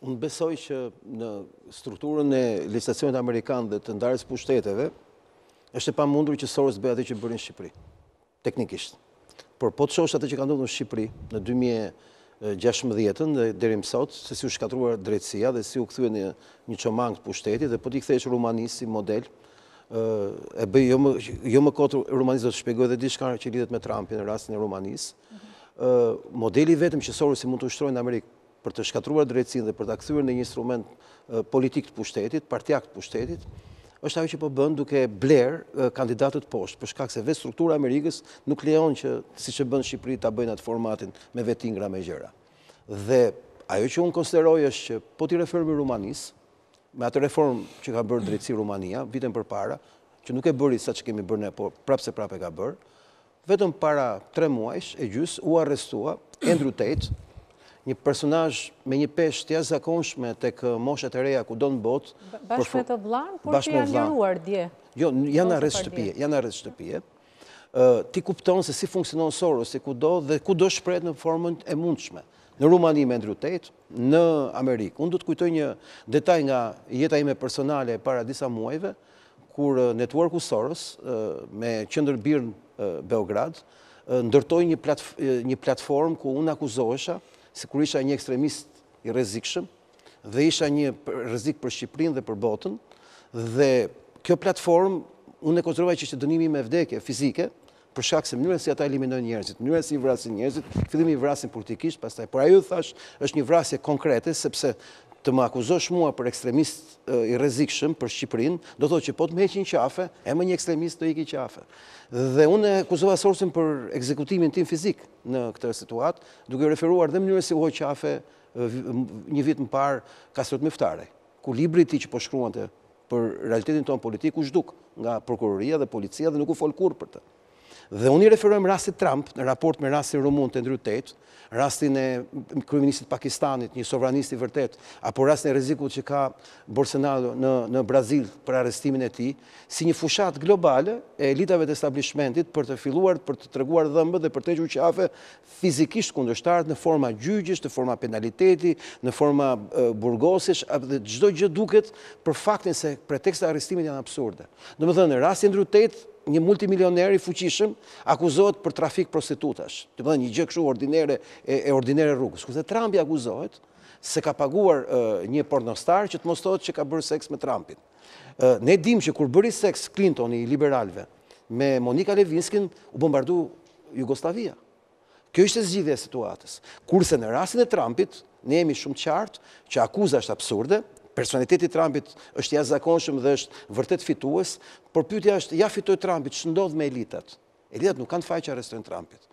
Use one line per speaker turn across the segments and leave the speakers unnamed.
Unë besoj që në strukturën e licitacionit Amerikan dhe të ndarës për shteteve, është e pa mundur që sorës bëja të që bërin Shqipëri, teknikisht. Por po të shosht atë që ka ndodhë në Shqipëri në 2016 dhe dherim sot, se si u shkatruar drejtsia dhe si u këthuje një qomang për pushtetit, dhe po t'i këthesh rumanisë si model, e bëjë jo më jo kotë rumanisë dhe të shpegoj dhe di shkarë që lidhet me Trumpin në rastin e rumanisë, modeli vetëm që sorës i mund të ushtrojnë në Amerikë për të shkatruar drejtsin dhe për të akthyre në një instrument politik të pushtetit, partijak të pushtetit, është ajo që po bënë duke bler kandidatët poshtë, për shkak se vetë struktura Amerikës nuk leon që, si që bënd Shqipëri, të bëjnë atë formatin me vetingra me gjera. Dhe ajo që unë konsideroj është që po t'i reformi Rumanis, me atë reform që ka bërë drejtësi Rumania, vitën për para, që nuk e bëri sa që kemi bërë ne, por prapë se prapë e ka bërë, vetëm para tre muajsh e gjysë u arrestua Andrew Tate, një personaj me një pesh të jazakonshme uh, të kë moshet e reja ku do në botë. Bashme të vlanë, por që janë liruar dje? Jo, janë arrest shtëpije, janë uh, arrest shtëpije. Ti kuptonë se si funksionon sorë, si ku do dhe ku do shprejt në formën e mundshme. Në Rumani me ndrytet, në Amerikë. Unë du të kujtoj një detaj nga jeta ime personale para disa muajve, kur uh, Network Soros me qëndër birë Beograd, ndërtoj një platformë ku unë akuzohesha se kur isha një ekstremist i rezikshëm, dhe isha një rezik për Shqiprin dhe për botën, dhe kjo platformë, unë e kontrova që ishte dënimi me vdekje fizike, për shkak se mënyrën si ata eliminojnë njerëzit, mënyrën si i vrasin njerëzit, fillimi i vrasin politikisht, pastaj por ajo thash është një vrasje konkrete sepse të më akuzosh mua për ekstremist i rezikshëm për Shqiprin, do po të që pot me heqin qafe, e më një ekstremist të iki qafe. Dhe unë e kuzova sorsin për ekzekutimin tim fizik në këtë situat, duke referuar dhe mënyrës si uhoj qafe një vit më parë ka sërët mëftare, ku libri ti që po shkruante për realitetin tonë politik u shduk nga prokuroria dhe policia dhe nuk u folkur për të. Dhe unë i referojmë rastit Trump në raport me rastin Rumun të ndrytet, rastin e kryeministit Pakistanit, një sovranisti vërtet, apo rastin e reziku që ka Borsenado në Brazil për arestimin e ti, si një fushat globale e elitave të establishmentit për të filuar, për të treguar dhëmbë dhe për të që qafe fizikisht kundështarët në forma gjyqisht, në forma penaliteti, në forma burgosisht, dhe gjdo gjë duket për faktin se pretekste arestimin janë absurde. Në më dhe në rastin rrëtetë, një multimilioneri fuqishëm akuzohet për trafik prostitutash. Të përdo një gjë këshu ordinere e ordinere rrugës. Këse Trumpi akuzohet se ka paguar një pornostar që të mostohet që ka bërë seks me Trumpin. Ne dim që kur bëri seks Clinton i liberalve me Monika Levinskin u bombardu Jugoslavia. Kjo është e zgjidhe e situatës. Kurse në rasin e Trumpit, ne jemi shumë qartë që akuzasht absurde, personaliteti Trumpit është ja zakonshëm dhe është vërtet fitues, por pytja është ja fitoj Trumpit, që ndodhë me elitat? Elitat nuk kanë faj që arrestojnë Trumpit.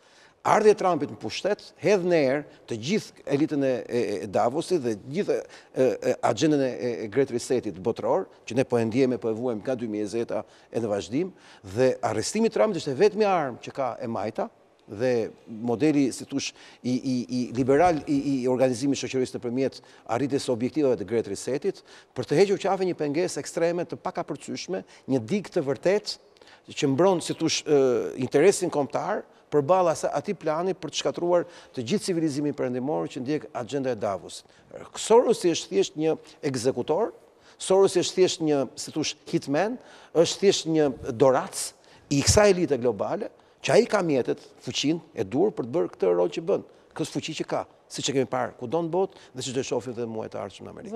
Ardhje Trumpit në pushtet, hedhë në erë të gjithë elitën e Davosi dhe gjithë agendën e Great Resetit botëror, që ne po endjeme, po evuem ka 2020 e në vazhdim, dhe arrestimi Trumpit është e vetëmi armë që ka e majta, dhe modeli si tush i liberal i organizimi shëqërisë të përmjet arritis objektivave të gretë risetit, për të heqë u qafe një penges ekstreme të paka përcyshme, një dik të vërtet që mbronë si tush interesin komptarë, për bala sa ati plani për të shkatruar të gjithë civilizimin përëndimorë që ndjek agenda e Davos. Sorus i është thjesht një ekzekutor, Sorus i është thjesht një, si tush, hitman, është thjesht një dorac i kësa elite globale, që ai ka mjetet, fuqinë e dur për të bërë këtë rol që bën, këtë fuqi që ka, siç e kemi parë ku do në botë dhe që do të shohim edhe muajt e ardhshëm në Amerikë.